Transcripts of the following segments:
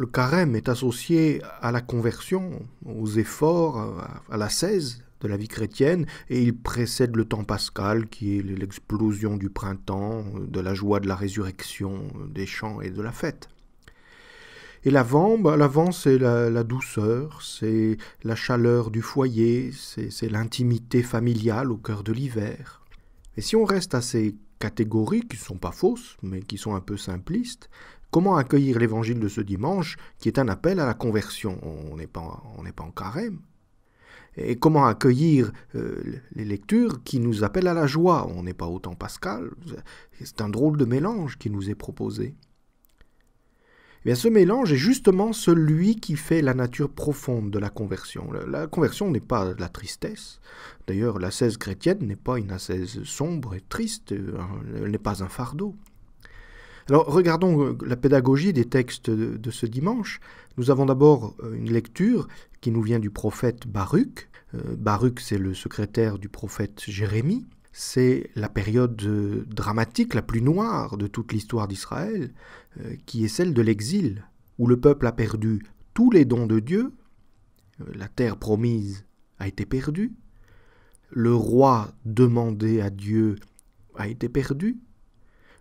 le carême est associé à la conversion, aux efforts, à la cèse de la vie chrétienne, et il précède le temps pascal, qui est l'explosion du printemps, de la joie de la résurrection, des chants et de la fête. Et l'avant, bah, c'est la, la, douceur, c'est la chaleur du foyer, c'est l'intimité familiale au cœur de l'hiver. Et si on reste à ces catégories, qui ne sont pas fausses, mais qui sont un peu simplistes, Comment accueillir l'évangile de ce dimanche, qui est un appel à la conversion On n'est pas, pas en carême. Et comment accueillir euh, les lectures qui nous appellent à la joie On n'est pas autant pascal. C'est un drôle de mélange qui nous est proposé. Eh ce mélange est justement celui qui fait la nature profonde de la conversion. La conversion n'est pas la tristesse. D'ailleurs, l'ascèse chrétienne n'est pas une assaise sombre et triste. Hein. Elle n'est pas un fardeau. Alors regardons euh, la pédagogie des textes de, ce dimanche. Nous avons d'abord euh, une lecture qui nous vient du prophète Baruch. Euh, Baruch, c'est le secrétaire du prophète Jérémie. C'est la période dramatique la plus noire de toute l'histoire d'Israël, qui est celle de l'exil, où le peuple a perdu tous les dons de Dieu, la terre promise a été perdue, le roi demandé à Dieu a été perdu,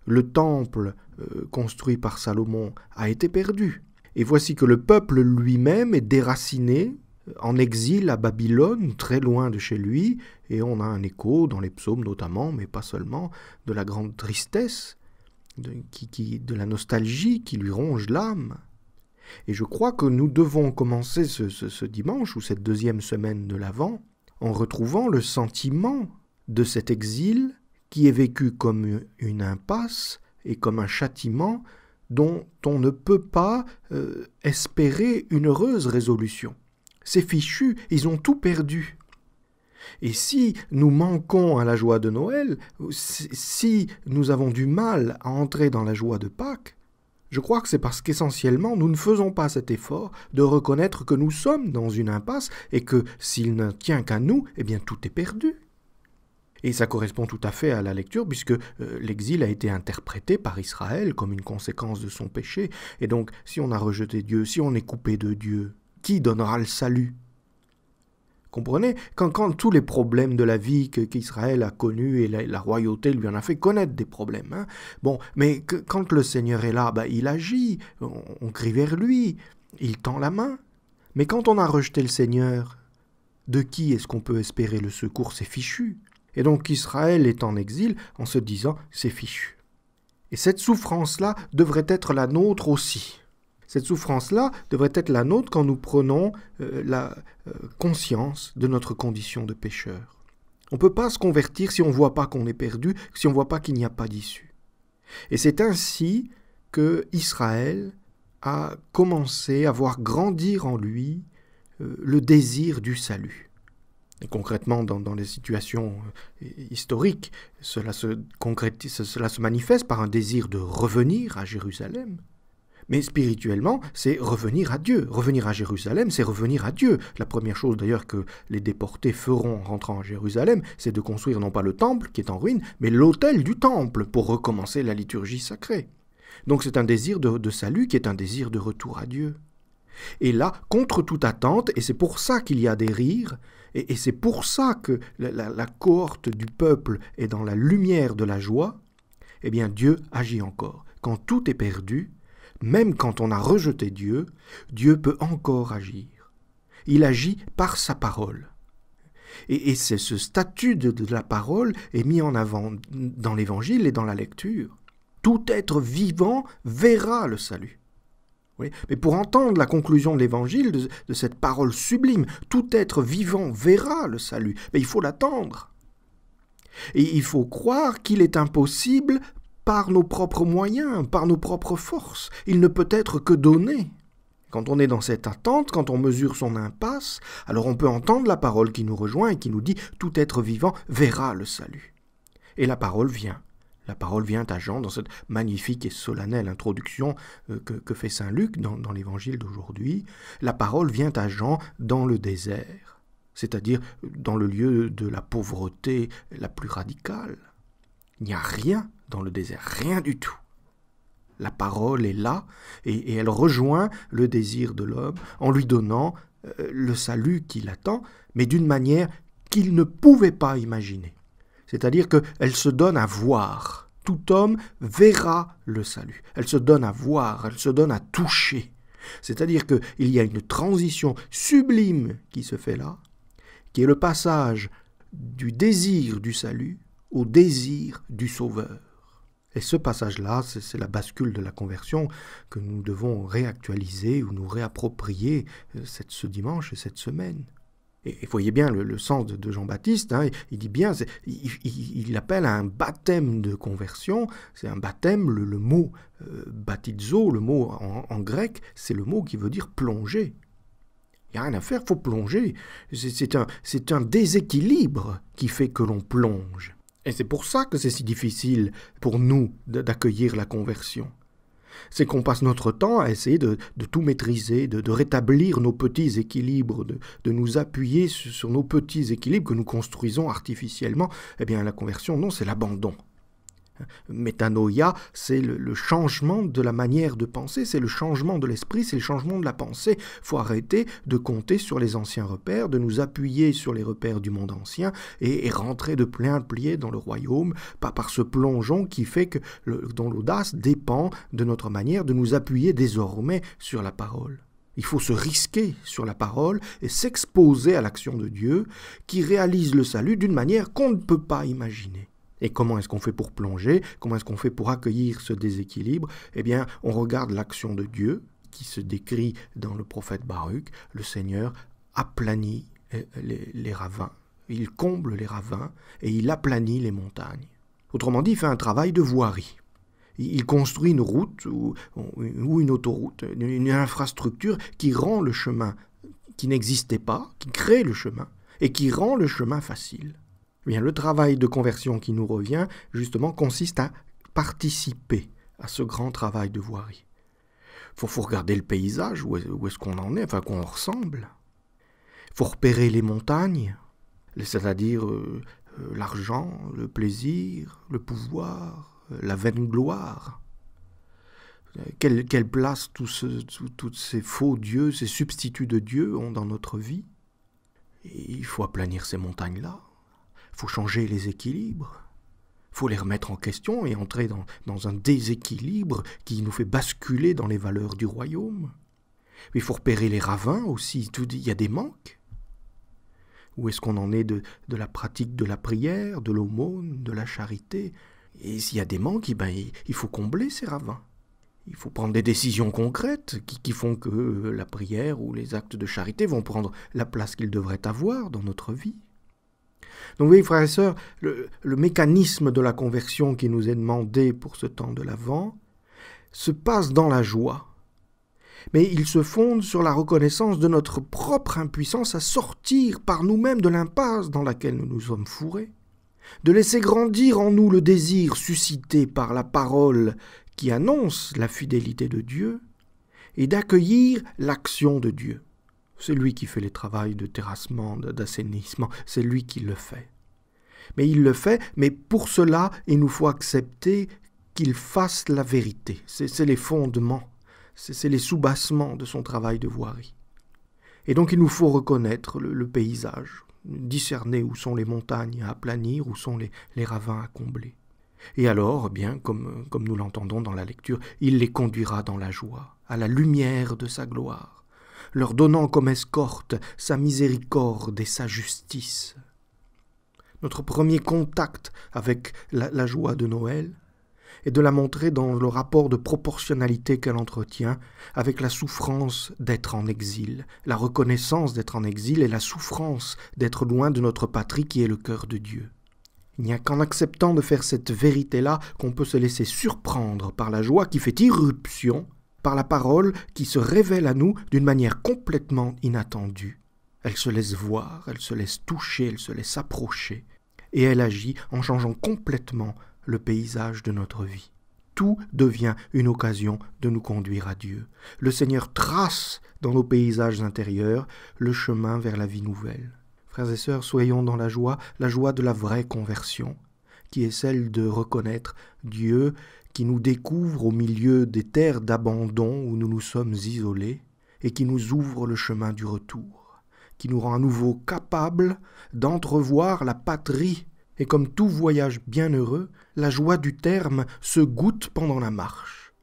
le temple euh, construit par Salomon a été perdu. Et voici que le peuple lui-même est déraciné euh, en exil à Babylone, très loin de chez lui, et on a un écho dans les psaumes notamment, mais pas seulement, de la grande tristesse, de, la nostalgie qui lui ronge l'âme. Et je crois que nous devons commencer ce, ce dimanche ou cette deuxième semaine de l'Avent en retrouvant le sentiment de cet exil qui est vécu comme une impasse et comme un châtiment dont on ne peut pas euh, espérer une heureuse résolution. Ces fichus, ils ont tout perdu. Et si nous manquons à la joie de Noël, si nous avons du mal à entrer dans la joie de Pâques, je crois que c'est parce qu'essentiellement nous ne faisons pas cet effort de reconnaître que nous sommes dans une impasse et que s'il ne tient qu'à nous, eh bien tout est perdu. Et ça correspond tout à fait à la lecture, puisque euh, l'exil a été interprété par Israël comme une conséquence de son péché. Et donc, si on a rejeté Dieu, si on est coupé de Dieu, qui donnera le salut Comprenez quand, quand, tous les problèmes de la vie qu'Israël a connus et la, royauté lui en a fait connaître des problèmes. Hein. bon, mais quand le Seigneur est là, bah, il agit, on, on crie vers lui, il tend la main. Mais quand on a rejeté le Seigneur, de qui est-ce qu'on peut espérer le secours C'est fichu. Et donc Israël est en exil en se disant c'est fichu. Et cette souffrance-là devrait être la nôtre aussi. Cette souffrance-là devrait être la nôtre quand nous prenons euh, la euh, conscience de notre condition de pécheur. On ne peut pas se convertir si on ne voit pas qu'on est perdu, si on ne voit pas qu'il n'y a pas d'issue. Et c'est ainsi que Israël a commencé à voir grandir en lui euh, le désir du salut. Et concrètement, dans, les situations euh, historiques, cela se, manifeste par un désir de revenir à Jérusalem. Mais spirituellement, c'est revenir à Dieu. Revenir à Jérusalem, c'est revenir à Dieu. La première chose d'ailleurs que les déportés feront en rentrant à Jérusalem, c'est de construire non pas le temple qui est en ruine, mais l'autel du temple pour recommencer la liturgie sacrée. Donc c'est un désir de salut qui est un désir de retour à Dieu. Et là, contre toute attente, et c'est pour ça qu'il y a des rires, et, c'est pour ça que la, cohorte du peuple est dans la lumière de la joie, eh bien Dieu agit encore. Quand tout est perdu, même quand on a rejeté Dieu, Dieu peut encore agir. Il agit par sa parole. Et, c'est ce statut de, de, la parole est mis en avant dans l'Évangile et dans la lecture. Tout être vivant verra le salut. Mais pour entendre la conclusion de l'évangile, de, de, cette parole sublime, tout être vivant verra le salut. Mais il faut l'attendre. Et il faut croire qu'il est impossible par nos propres moyens, par nos propres forces. Il ne peut être que donné. Quand on est dans cette attente, quand on mesure son impasse, alors on peut entendre la parole qui nous rejoint et qui nous dit Tout être vivant verra le salut. Et la parole vient. La parole vient à Jean dans cette magnifique et solennelle introduction euh, que, fait Saint Luc dans, l'évangile d'aujourd'hui. La parole vient à Jean dans le désert, c'est-à-dire dans le lieu de la pauvreté la plus radicale. Il n'y a rien dans le désert, rien du tout. La parole est là et, et elle rejoint le désir de l'homme en lui donnant euh, le salut qu'il attend, mais d'une manière qu'il ne pouvait pas imaginer. C'est-à-dire qu'elle se donne à voir. Tout homme verra le salut. Elle se donne à voir, elle se donne à toucher. C'est-à-dire qu'il y a une transition sublime qui se fait là, qui est le passage du désir du salut au désir du sauveur. Et ce passage-là, c'est la bascule de la conversion que nous devons réactualiser ou nous réapproprier euh, ce dimanche et cette semaine. Et, vous voyez bien le, sens de, Jean-Baptiste, hein, il, dit bien, il, appelle à un baptême de conversion, c'est un baptême, le, mot euh, baptizo, le mot en, grec, c'est le mot qui veut dire plonger. Il n'y a rien à faire, il faut plonger. C'est un déséquilibre qui fait que l'on plonge. Et c'est pour ça que c'est si difficile pour nous d'accueillir la conversion c'est qu'on passe notre temps à essayer de, tout maîtriser, de, rétablir nos petits équilibres, de, nous appuyer sur, nos petits équilibres que nous construisons artificiellement. Eh bien, la conversion, non, c'est l'abandon. Métanoïa, c'est le, changement de la manière de penser, c'est le changement de l'esprit, c'est le changement de la pensée. Il faut arrêter de compter sur les anciens repères, de nous appuyer sur les repères du monde ancien et, rentrer de plein plié dans le royaume, pas par ce plongeon qui fait que dont l'audace dépend de notre manière de nous appuyer désormais sur la parole. Il faut se risquer sur la parole et s'exposer à l'action de Dieu qui réalise le salut d'une manière qu'on ne peut pas imaginer. Et comment est-ce qu'on fait pour plonger Comment est-ce qu'on fait pour accueillir ce déséquilibre Eh bien, on regarde l'action de Dieu qui se décrit dans le prophète Baruch. Le Seigneur aplanit euh, les, ravins. Il comble les ravins et il aplanit les montagnes. Autrement dit, il fait un travail de voirie. Il construit une route ou une autoroute, une infrastructure qui rend le chemin qui n'existait pas, qui crée le chemin et qui rend le chemin facile. Eh bien le travail de conversion qui nous revient, justement, consiste à participer à ce grand travail de voirie. Il faut, regarder le paysage, où est-ce qu'on en est, enfin qu'on ressemble. Il faut repérer les montagnes, c'est-à-dire euh, euh, l'argent, le plaisir, le pouvoir, euh, la vaine gloire. Quelle, place tous ces faux dieux, ces substituts de dieux ont dans notre vie Il faut aplanir ces montagnes-là faut changer les équilibres. faut les remettre en question et entrer dans, un déséquilibre qui nous fait basculer dans les valeurs du royaume. Il faut repérer les ravins aussi, il y a des manques. Où est-ce qu'on en est de, de, la pratique de la prière, de l'aumône, de la charité Et s'il y a des manques, eh ben, il faut combler ces ravins. Il faut prendre des décisions concrètes qui, font que euh, la prière ou les actes de charité vont prendre la place qu'ils devraient avoir dans notre vie. Donc oui, frères et sœurs, le, mécanisme de la conversion qui nous est demandé pour ce temps de l'Avent se passe dans la joie, mais il se fonde sur la reconnaissance de notre propre impuissance à sortir par nous-mêmes de l'impasse dans laquelle nous nous sommes fourrés, de laisser grandir en nous le désir suscité par la parole qui annonce la fidélité de Dieu, et d'accueillir l'action de Dieu. C'est lui qui fait les travaux de terrassement, d'assainissement, c'est lui qui le fait. Mais il le fait, mais pour cela, il nous faut accepter qu'il fasse la vérité. C'est les fondements, c'est les soubassements de son travail de voirie. Et donc il nous faut reconnaître le, paysage, discerner où sont les montagnes à aplanir, où sont les, ravins à combler. Et alors, eh bien, comme, comme nous l'entendons dans la lecture, il les conduira dans la joie, à la lumière de sa gloire leur donnant comme escorte sa miséricorde et sa justice. Notre premier contact avec la, joie de Noël est de la montrer dans le rapport de proportionnalité qu'elle entretient avec la souffrance d'être en exil, la reconnaissance d'être en exil et la souffrance d'être loin de notre patrie qui est le cœur de Dieu. Il n'y a qu'en acceptant de faire cette vérité-là qu'on peut se laisser surprendre par la joie qui fait irruption par la parole qui se révèle à nous d'une manière complètement inattendue. Elle se laisse voir, elle se laisse toucher, elle se laisse approcher, et elle agit en changeant complètement le paysage de notre vie. Tout devient une occasion de nous conduire à Dieu. Le Seigneur trace dans nos paysages intérieurs le chemin vers la vie nouvelle. Frères et sœurs, soyons dans la joie, la joie de la vraie conversion, qui est celle de reconnaître Dieu qui nous découvre au milieu des terres d'abandon où nous nous sommes isolés et qui nous ouvre le chemin du retour, qui nous rend à nouveau capables d'entrevoir la patrie et comme tout voyage bienheureux, la joie du terme se goûte pendant la marche.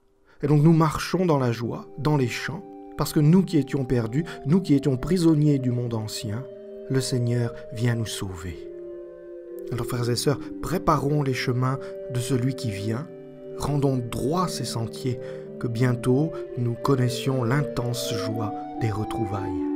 Et donc nous marchons dans la joie, dans les champs, parce que nous qui étions perdus, nous qui étions prisonniers du monde ancien, le Seigneur vient nous sauver. Alors frères et sœurs, préparons les chemins de celui qui vient, rendons droit ces sentiers, que bientôt nous connaissions l'intense joie des retrouvailles.